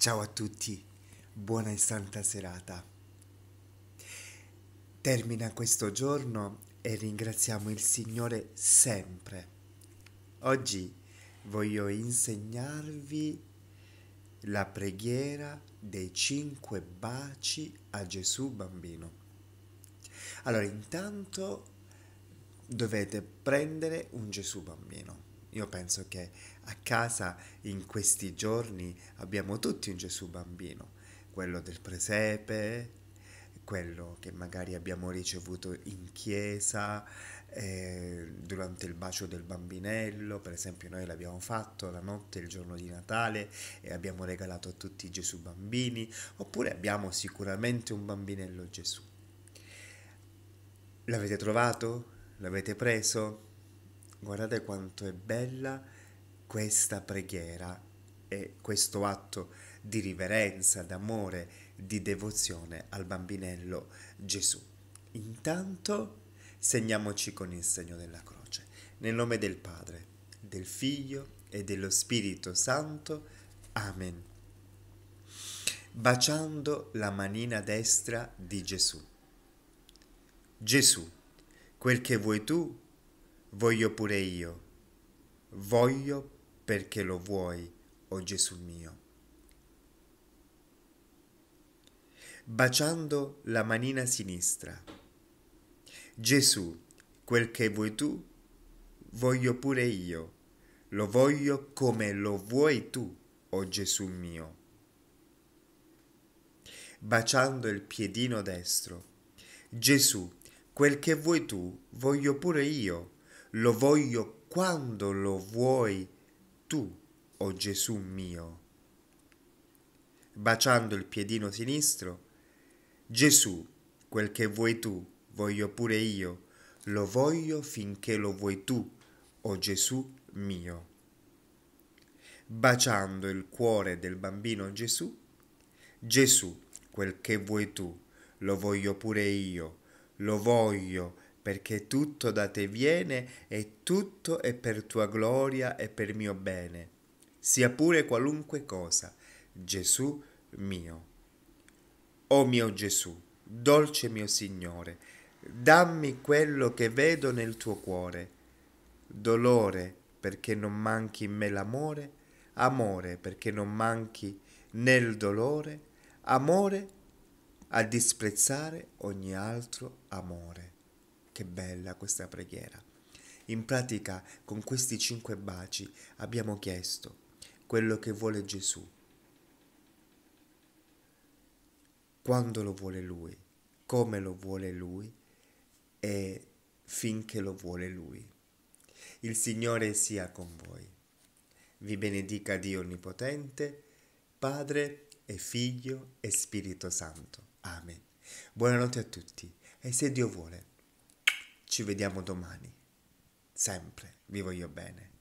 Ciao a tutti, buona e santa serata. Termina questo giorno e ringraziamo il Signore sempre. Oggi voglio insegnarvi la preghiera dei cinque baci a Gesù bambino. Allora, intanto dovete prendere un Gesù bambino io penso che a casa in questi giorni abbiamo tutti un Gesù bambino, quello del presepe, quello che magari abbiamo ricevuto in chiesa eh, durante il bacio del bambinello, per esempio noi l'abbiamo fatto la notte, il giorno di Natale e abbiamo regalato a tutti i Gesù bambini, oppure abbiamo sicuramente un bambinello Gesù. L'avete trovato? L'avete preso? Guardate quanto è bella questa preghiera e questo atto di riverenza, d'amore, di devozione al bambinello Gesù. Intanto segniamoci con il segno della croce. Nel nome del Padre, del Figlio e dello Spirito Santo. Amen. Baciando la manina destra di Gesù. Gesù, quel che vuoi tu Voglio pure io. Voglio perché lo vuoi, o oh Gesù mio. Baciando la manina sinistra. Gesù, quel che vuoi tu, voglio pure io. Lo voglio come lo vuoi tu, o oh Gesù mio. Baciando il piedino destro. Gesù, quel che vuoi tu, voglio pure io lo voglio quando lo vuoi tu, o oh Gesù mio. Baciando il piedino sinistro, Gesù, quel che vuoi tu, voglio pure io, lo voglio finché lo vuoi tu, o oh Gesù mio. Baciando il cuore del bambino Gesù, Gesù, quel che vuoi tu, lo voglio pure io, lo voglio perché tutto da te viene e tutto è per tua gloria e per mio bene, sia pure qualunque cosa, Gesù mio. O mio Gesù, dolce mio Signore, dammi quello che vedo nel tuo cuore, dolore perché non manchi in me l'amore, amore perché non manchi nel dolore, amore a disprezzare ogni altro amore. Che bella questa preghiera. In pratica, con questi cinque baci abbiamo chiesto quello che vuole Gesù, quando lo vuole Lui, come lo vuole Lui e finché lo vuole Lui. Il Signore sia con voi. Vi benedica Dio Onnipotente, Padre e Figlio e Spirito Santo. Amen. Buonanotte a tutti e se Dio vuole ci vediamo domani. Sempre vi voglio bene.